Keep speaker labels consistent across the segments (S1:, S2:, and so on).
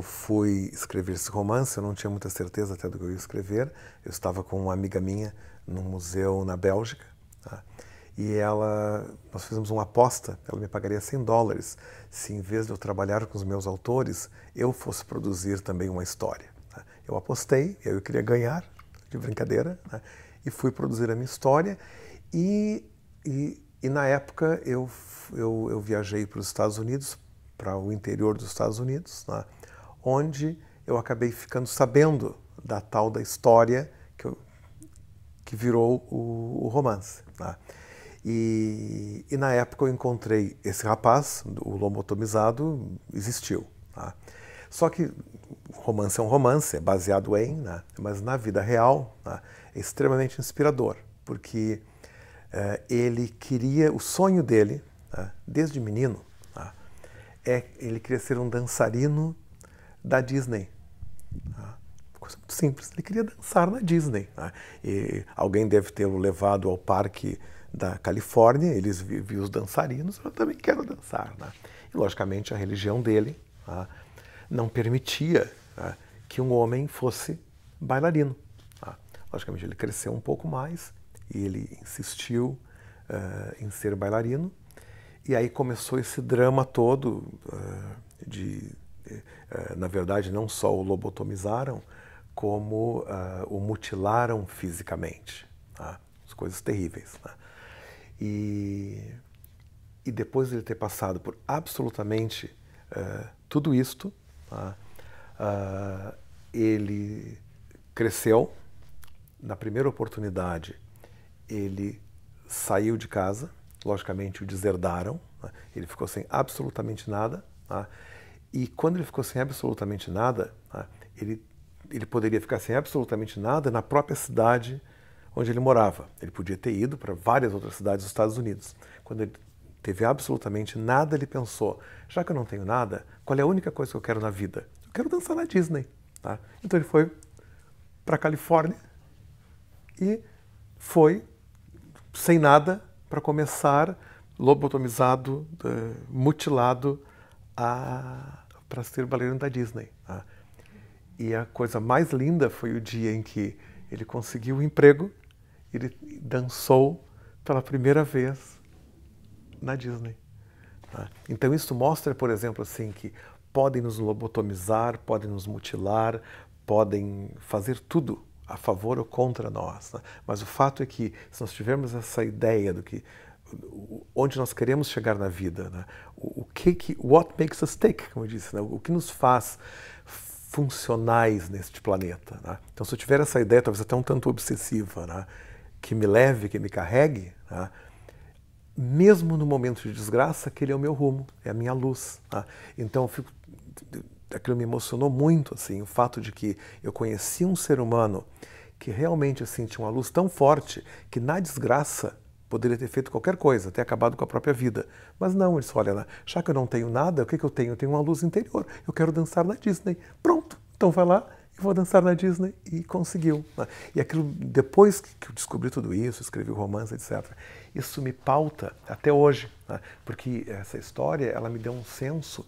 S1: eu fui escrever esse romance, eu não tinha muita certeza até do que eu ia escrever. Eu estava com uma amiga minha num museu na Bélgica tá? e ela, nós fizemos uma aposta. Ela me pagaria 100 dólares se, em vez de eu trabalhar com os meus autores, eu fosse produzir também uma história. Tá? Eu apostei, eu queria ganhar, de brincadeira, né? e fui produzir a minha história. E, e, e na época eu, eu, eu viajei para os Estados Unidos, para o interior dos Estados Unidos. Né? onde eu acabei ficando sabendo da tal da história que, eu, que virou o, o romance. Né? E, e, na época eu encontrei esse rapaz, o lobotomizado, existiu. Tá? Só que romance é um romance, é baseado em, né? mas na vida real né? é extremamente inspirador, porque eh, ele queria, o sonho dele, né? desde menino, é ele queria ser um dançarino da Disney. Ah, coisa muito simples. Ele queria dançar na Disney. Né? E alguém deve tê-lo levado ao parque da Califórnia, eles viu os dançarinos, eu também quero dançar. Né? E, logicamente, a religião dele ah, não permitia ah, que um homem fosse bailarino. Logicamente, ele cresceu um pouco mais e ele insistiu em ser bailarino. E aí começou esse drama todo uh, de eh, eh, na verdade, não só o lobotomizaram, como uh, o mutilaram fisicamente. Tá? As coisas terríveis. Né? E, e depois de ele ter passado por absolutamente uh, tudo isto, tá? uh, ele cresceu. Na primeira oportunidade, ele saiu de casa. Logicamente, o deserdaram. Né? Ele ficou sem absolutamente nada. Tá? E quando ele ficou sem absolutamente nada, né, ele, ele poderia ficar sem absolutamente nada na própria cidade onde ele morava. Ele podia ter ido para várias outras cidades dos Estados Unidos. Quando ele teve absolutamente nada, ele pensou: já que eu não tenho nada, qual é a única coisa que eu quero na vida? Eu quero dançar na Disney. Tá? Então ele foi para a Califórnia e foi sem nada para começar lobotomizado, eh, mutilado a para ser bailarino da Disney. Né? E a coisa mais linda foi o dia em que ele conseguiu o um emprego, ele dançou pela primeira vez na Disney. Né? Então isso mostra, por exemplo, assim que podem nos lobotomizar, podem nos mutilar, podem fazer tudo a favor ou contra nós. Né? Mas o fato é que se nós tivermos essa ideia do que onde nós queremos chegar na vida, né? o, o, que que what makes us tick, como eu disse, né? o, que nos faz funcionais neste planeta. Né? Então, se eu tiver essa ideia, talvez até um tanto obsessiva, né? que me leve, que me carregue, né? mesmo no momento de desgraça, aquele é o meu rumo, é a minha luz. Né? Então, eu fico, aquilo me emocionou muito, assim, o fato de que eu conheci um ser humano que realmente assim, tinha uma luz tão forte que na desgraça Poderia ter feito qualquer coisa, ter acabado com a própria vida. Mas não, ele disse, olha, já que eu não tenho nada, o que, que eu tenho? Eu tenho uma luz interior, eu quero dançar na Disney. Pronto, então vai lá e vou dançar na Disney. E conseguiu. Né? E aquilo, depois que eu descobri tudo isso, escrevi o romance, etc., isso me pauta até hoje, né? porque essa história, ela me deu um senso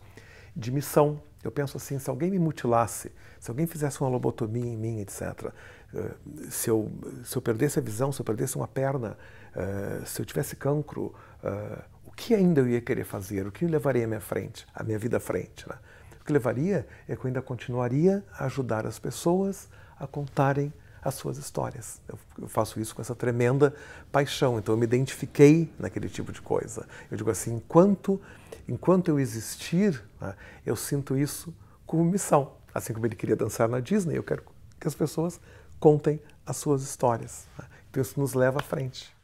S1: de missão. Eu penso assim, se alguém me mutilasse, se alguém fizesse uma lobotomia em mim, etc., eh, se eu, se eu perdesse a visão, se eu perdesse uma perna, eh, se eu tivesse cancro, eh, o que ainda eu ia querer fazer? O que levaria à minha frente, à minha vida à frente? Né? O que levaria é que eu ainda continuaria a ajudar as pessoas a contarem as suas histórias. Eu faço isso com essa tremenda paixão, então eu me identifiquei naquele tipo de coisa. Eu digo assim, enquanto, enquanto eu existir, né, eu sinto isso como missão. Assim como ele queria dançar na Disney, eu quero que as pessoas contem as suas histórias. Né? Então isso nos leva à frente.